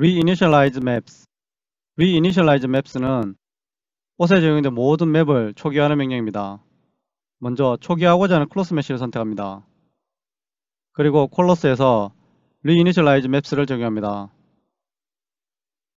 reinitialize maps. reinitialize maps는 옷에 적용된 모든 맵을 초기화하는 명령입니다. 먼저 초기화하고자 하는 클로스 메시를 선택합니다. 그리고 콜러스에서 reinitialize maps를 적용합니다.